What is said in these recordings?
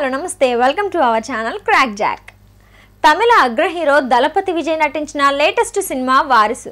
hello నమస్తే welcome to our channel Crack Jack Tamil అగ్ర hero దళపతి విజయ్ నటించిన లేటెస్ట్ సినిమా వారసు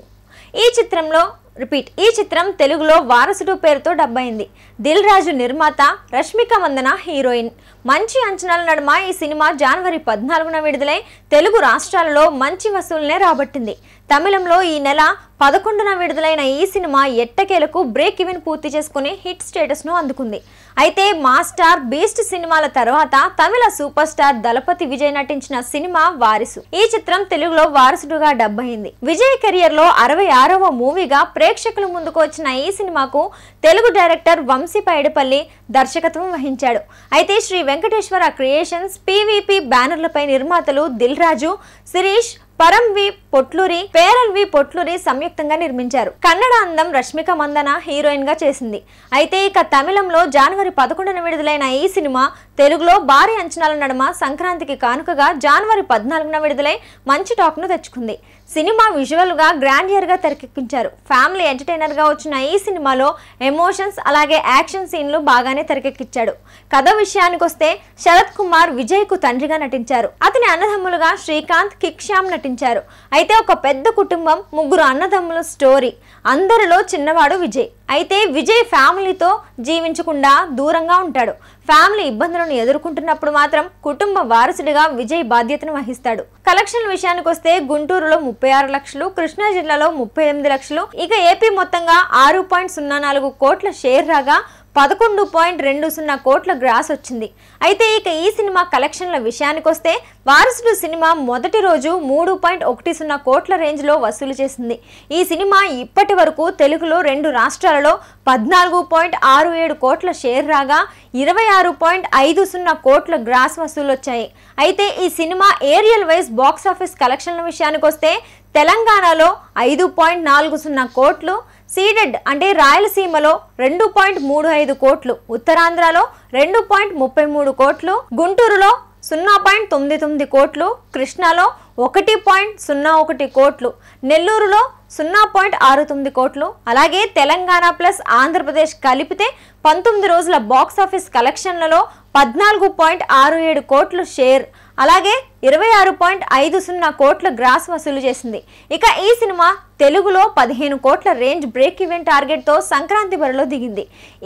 ఈ చిత్రంలో రిపీట్ ఈ చిత్రం తెలుగులో వారసుడు పేరుతో డబ్బైంది దిల్ రాజు నిర్మాత రష్మిక మందన హీరోయిన్ మంచి అంచనాల నడుమ ఈ సినిమా జనవరి పద్నాలుగున విడుదలై తెలుగు రాష్ట్రాలలో మంచి వసూలనే రాబట్టింది తమిళంలో ఈ నెల పదకొండున విడుదలైన ఈ సినిమా ఎట్టకేలకు బ్రేక్ ఈవెన్ పూర్తి చేసుకుని హిట్ స్టేటస్ను అందుకుంది అయితే మాస్టార్ బీస్ట్ సినిమాల తర్వాత తమిళ సూపర్ స్టార్ దళపతి విజయ్ నటించిన సినిమా వారిసు ఈ చిత్రం తెలుగులో వారసుడుగా డబ్బయింది విజయ్ కెరియర్ లో అరవై ఆరవ మూవీగా ప్రేక్షకుల ముందుకు వచ్చిన ఈ సినిమాకు తెలుగు డైరెక్టర్ వంశీ పైడిపల్లి దర్శకత్వం వహించాడు అయితే శ్రీ వెంకటేశ్వర క్రియేషన్స్ పీవీపీ బ్యానర్లపై నిర్మాతలు Dil Raju Sirish Param V Potluri Pearl V Potluri సంయుక్తంగా నిర్మించారు కన్నడ అందం రష్మిక మందన హీరోయిన్ గా చేసింది అయితే ఇక తమిళంలో జనవరి పదకొండున విడుదలైన ఈ సినిమా తెలుగులో భారీ అంచనాల నడుమ సంక్రాంతికి కానుకగా జనవరి పద్నాలుగున విడుదలై మంచి టాక్ను తెచ్చుకుంది సినిమా విజువల్గా ఇయర్గా తెరకెక్కించారు ఫ్యామిలీ ఎంటర్టైనర్గా వచ్చిన ఈ సినిమాలో ఎమోషన్స్ అలాగే యాక్షన్ సీన్లు బాగానే తెరకెక్కించాడు కథ విషయానికొస్తే శరత్ కుమార్ విజయ్కు తండ్రిగా నటించారు అతని అన్నదమ్ములుగా శ్రీకాంత్ కిక్షామ్ నటించారు అయితే ఒక పెద్ద కుటుంబం ముగ్గురు అన్నదమ్ముల స్టోరీ అందరిలో చిన్నవాడు విజయ్ అయితే విజయ్ ఫ్యామిలీతో జీవించకుండా దూరంగా ఉంటాడు ఫ్యామిలీ ఇబ్బందులను ఎదుర్కొంటున్నప్పుడు మాత్రం కుటుంబ వారసుడిగా విజయ్ బాధ్యతను వహిస్తాడు కలెక్షన్ విషయానికి వస్తే గుంటూరులో ముప్పై ఆరు లక్షలు కృష్ణా జిల్లాలో ముప్పై ఎనిమిది లక్షలు ఇక ఏపీ మొత్తంగా ఆరు పాయింట్ సున్నా నాలుగు కోట్ల షేర్ రాగా పదకొండు పాయింట్ రెండు సున్నా కోట్ల గ్రాస్ వచ్చింది అయితే ఇక ఈ సినిమా కలెక్షన్ల విషయానికొస్తే వారసుడు సినిమా మొదటి రోజు మూడు పాయింట్ ఒకటి సున్నా కోట్ల రేంజ్లో వసూలు చేసింది ఈ సినిమా ఇప్పటి వరకు తెలుగులో రెండు రాష్ట్రాలలో పద్నాలుగు పాయింట్ ఆరు ఏడు కోట్ల షేర్ రాగా ఇరవై ఆరు పాయింట్ ఐదు సున్నా కోట్ల గ్రాస్ వసూలు వచ్చాయి అయితే ఈ సినిమా ఏరియల్ వైజ్ బాక్సాఫీస్ కలెక్షన్ల విషయానికొస్తే తెలంగాణలో ఐదు పాయింట్ నాలుగు సున్నా కోట్లు సీడెడ్ అంటే రాయలసీమలో రెండు పాయింట్ మూడు ఐదు కోట్లు ఉత్తరాంధ్రలో రెండు పాయింట్ ముప్పై మూడు కోట్లు గుంటూరులో సున్నా పాయింట్ తొమ్మిది తొమ్మిది కోట్లు కృష్ణాలో ఒకటి పాయింట్ సున్నా ఒకటి కోట్లు నెల్లూరులో సున్నా పాయింట్ ఆరు తొమ్మిది కోట్లు అలాగే తెలంగాణ ప్లస్ ఆంధ్రప్రదేశ్ కలిపితే పంతొమ్మిది రోజుల బాక్సాఫీస్ కలెక్షన్లలో పద్నాలుగు పాయింట్ ఆరు ఏడు కోట్లు షేర్ అలాగే ఇరవై ఆరు పాయింట్ ఐదు సున్నా కోట్ల గ్రాస్ వసూలు చేసింది ఇక ఈ సినిమా తెలుగులో పదిహేను కోట్ల రేంజ్ బ్రేక్ ఈవెంట్ టార్గెట్తో సంక్రాంతి బరిలో దిగింది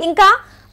ఇంకా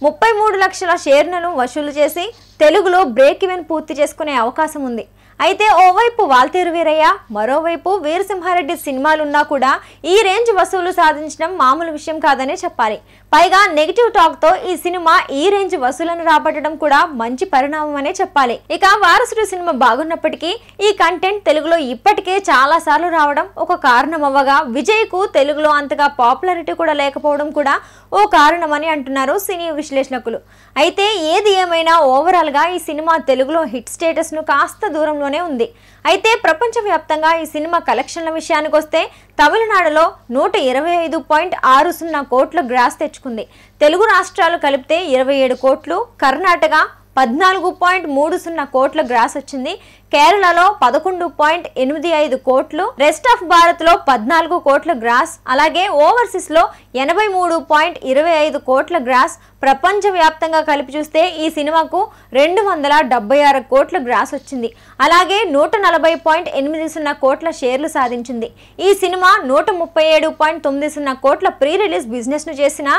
ముప్పై మూడు లక్షల షేర్లను వసూలు చేసి తెలుగులో బ్రేక్ ఈవెన్ పూర్తి చేసుకునే అవకాశం ఉంది అయితే ఓవైపు వాల్తేరు వీరయ్య మరోవైపు వీరసింహారెడ్డి సినిమాలున్నా కూడా ఈ రేంజ్ వసూలు సాధించడం మామూలు విషయం కాదనే చెప్పాలి పైగా నెగిటివ్ టాక్ తో ఈ సినిమా ఈ రేంజ్ వసూలను రాబట్టడం కూడా మంచి పరిణామం అనే చెప్పాలి ఇక వారసుడు సినిమా బాగున్నప్పటికీ ఈ కంటెంట్ తెలుగులో ఇప్పటికే చాలా సార్లు రావడం ఒక కారణం అవ్వగా విజయ్ కు తెలుగులో అంతగా పాపులారిటీ కూడా లేకపోవడం కూడా ఓ కారణమని అంటున్నారు సినీ విశ్లేషకులు అయితే ఏది ఏమైనా ఓవరాల్ గా ఈ సినిమా తెలుగులో హిట్ స్టేటస్ ను కాస్త దూరంలోనే ఉంది అయితే ప్రపంచవ్యాప్తంగా ఈ సినిమా కలెక్షన్ల విషయానికి వస్తే తమిళనాడులో నూట ఇరవై ఐదు పాయింట్ ఆరు సున్నా కోట్ల గ్రాస్ తెచ్చుకుంది తెలుగు రాష్ట్రాలు కలిపితే ఇరవై ఏడు కోట్లు కర్ణాటక పద్నాలుగు పాయింట్ మూడు సున్నా కోట్ల గ్రాస్ వచ్చింది కేరళలో పదకొండు పాయింట్ ఎనిమిది ఐదు కోట్లు రెస్ట్ ఆఫ్ భారత్ లో పద్నాలుగు కోట్ల గ్రాస్ అలాగే ఓవర్సీస్ లో ఎనభై మూడు పాయింట్ ఇరవై ఐదు కోట్ల గ్రాస్ ప్రపంచవ్యాప్తంగా కలిపి చూస్తే ఈ సినిమాకు రెండు వందల డెబ్బై ఆరు కోట్ల గ్రాస్ వచ్చింది అలాగే నూట నలభై పాయింట్ ఎనిమిది సున్నా కోట్ల షేర్లు సాధించింది ఈ సినిమా నూట ముప్పై ఏడు పాయింట్ తొమ్మిది సున్నా కోట్ల ప్రీ రిలీజ్ బిజినెస్ను చేసిన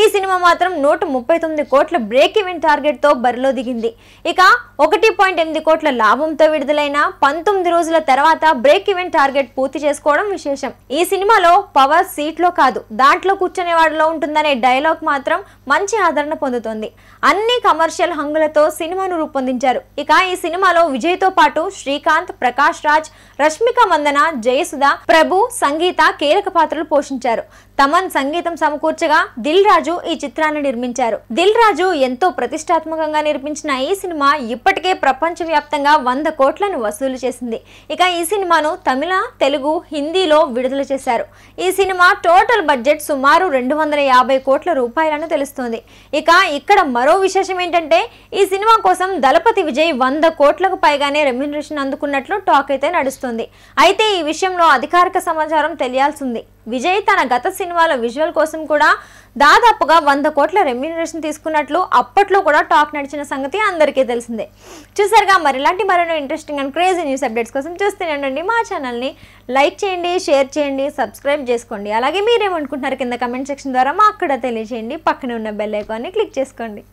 ఈ సినిమా మాత్రం నూట ముప్పై తొమ్మిది కోట్ల బ్రేక్ ఈవెన్ టార్గెట్తో బరిలో దిగింది ఇక ఒకటి పాయింట్ ఎనిమిది కోట్ల లాభంతో విడుదలైన పంతొమ్మిది రోజుల తర్వాత బ్రేక్ ఈవెన్ టార్గెట్ పూర్తి చేసుకోవడం విశేషం ఈ సినిమాలో పవర్ సీట్లో కాదు దాంట్లో కూర్చునే వాడిలో ఉంటుందనే డైలాగ్ మాత్రం మంచి ఆదరణ పొందుతోంది అన్ని కమర్షియల్ హంగులతో సినిమాను రూపొందించారు ఇక ఈ సినిమాలో విజయ్తో పాటు శ్రీకాంత్ ప్రకాష్ రాజ్ రష్మిక మందన జయసుధ ప్రభు సంగీత కీలక పాత్రలు పోషించారు తమన్ సంగీతం సమకూర్చగా దిల్ రాజు ఈ చిత్రాన్ని నిర్మించారు దిల్ రాజు ఎంతో ప్రతిష్టాత్మకంగా నిర్మించిన ఈ సినిమా ఇప్పటికే ప్రపంచవ్యాప్తంగా వంద కోట్లను వసూలు చేసింది ఇక ఈ సినిమాను తమిళ తెలుగు హిందీలో విడుదల చేశారు ఈ సినిమా టోటల్ బడ్జెట్ సుమారు రెండు వందల యాభై కోట్ల రూపాయలను తెలుస్తుంది ఇక ఇక్కడ మరో విశేషం ఏంటంటే ఈ సినిమా కోసం దళపతి విజయ్ వంద కోట్లకు పైగానే రెమ్యునరేషన్ అందుకున్నట్లు టాక్ అయితే నడుస్తుంది అయితే ఈ విషయంలో అధికారిక సమాచారం తెలియాల్సింది విజయ్ తన గత సినిమాల విజువల్ కోసం కూడా దాదాపుగా వంద కోట్ల రెమ్యూనరేషన్ తీసుకున్నట్లు అప్పట్లో కూడా టాక్ నడిచిన సంగతి అందరికీ తెలిసిందే చూసారుగా మరి ఇలాంటి మరెన్నో interesting and crazy news updates కోసం చూస్తూనే మా ఛానల్ని లైక్ చేయండి షేర్ చేయండి సబ్స్క్రైబ్ చేసుకోండి అలాగే మీరేమనుకుంటున్నారు కింద కమెంట్ సెక్షన్ ద్వారా మా అక్కడ తెలియజేయండి పక్కనే ఉన్న బెల్ ఐకాన్ని క్లిక్ చేసుకోండి